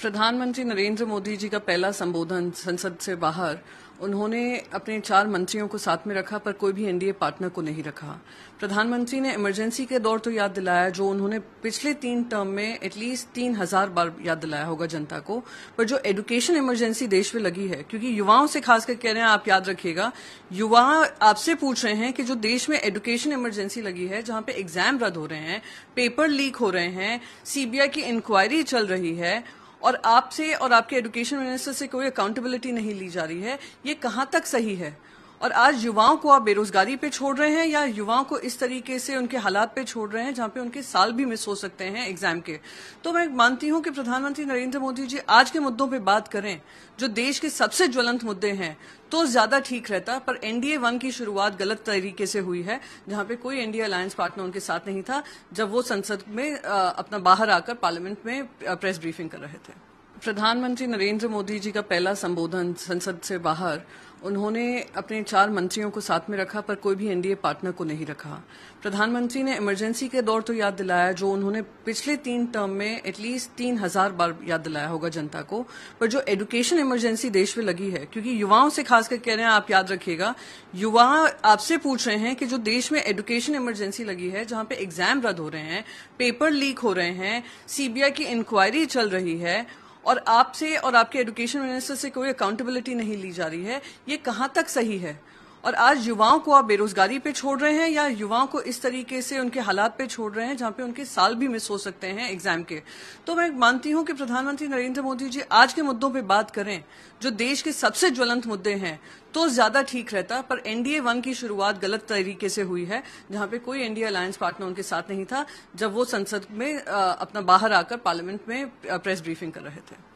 प्रधानमंत्री नरेंद्र मोदी जी का पहला संबोधन संसद से बाहर उन्होंने अपने चार मंत्रियों को साथ में रखा पर कोई भी एनडीए पार्टनर को नहीं रखा प्रधानमंत्री ने इमरजेंसी के दौर तो याद दिलाया जो उन्होंने पिछले तीन टर्म में एटलीस्ट तीन हजार बार याद दिलाया होगा जनता को पर जो एजुकेशन इमरजेंसी देश में लगी है क्योंकि युवाओं से खासकर कह रहे हैं आप याद रखिएगा युवा आपसे पूछ रहे हैं कि जो देश में एजुकेशन इमरजेंसी लगी है जहां पे एग्जाम रद्द हो रहे हैं पेपर लीक हो रहे हैं सीबीआई की इंक्वायरी चल रही है और आपसे और आपके एजुकेशन मिनिस्टर से कोई अकाउंटेबिलिटी नहीं ली जा रही है ये कहाँ तक सही है और आज युवाओं को आप बेरोजगारी पे छोड़ रहे हैं या युवाओं को इस तरीके से उनके हालात पे छोड़ रहे हैं जहां पे उनके साल भी मिस हो सकते हैं एग्जाम के तो मैं मानती हूं कि प्रधानमंत्री नरेंद्र मोदी जी आज के मुद्दों पे बात करें जो देश के सबसे ज्वलंत मुद्दे हैं तो ज्यादा ठीक रहता पर एनडीए वन की शुरुआत गलत तरीके से हुई है जहां पे कोई एनडीए अलायंस पार्टनर उनके साथ नहीं था जब वो संसद में अपना बाहर आकर पार्लियामेंट में प्रेस ब्रीफिंग कर रहे थे प्रधानमंत्री नरेंद्र मोदी जी का पहला संबोधन संसद से बाहर उन्होंने अपने चार मंत्रियों को साथ में रखा पर कोई भी एनडीए पार्टनर को नहीं रखा प्रधानमंत्री ने इमरजेंसी के दौर तो याद दिलाया जो उन्होंने पिछले तीन टर्म में एटलीस्ट तीन हजार बार याद दिलाया होगा जनता को पर जो एजुकेशन इमरजेंसी देश में लगी है क्योंकि युवाओं से खासकर कह रहे हैं आप याद रखिएगा युवा आपसे पूछ रहे हैं कि जो देश में एजुकेशन इमरजेंसी लगी है जहां पे एग्जाम रद्द हो रहे हैं पेपर लीक हो रहे हैं सीबीआई की इंक्वायरी चल रही है और आपसे और आपके एजुकेशन मिनिस्टर से कोई अकाउंटेबिलिटी नहीं ली जा रही है ये कहाँ तक सही है और आज युवाओं को आप बेरोजगारी पे छोड़ रहे हैं या युवाओं को इस तरीके से उनके हालात पे छोड़ रहे हैं जहां पे उनके साल भी मिस हो सकते हैं एग्जाम के तो मैं मानती हूं कि प्रधानमंत्री नरेंद्र मोदी जी आज के मुद्दों पर बात करें जो देश के सबसे ज्वलंत मुद्दे हैं तो ज्यादा ठीक रहता पर एनडीए वन की शुरुआत गलत तरीके से हुई है जहां पे कोई एनडीए अलायंस पार्टनर उनके साथ नहीं था जब वो संसद में अपना बाहर आकर पार्लियामेंट में प्रेस ब्रीफिंग कर रहे थे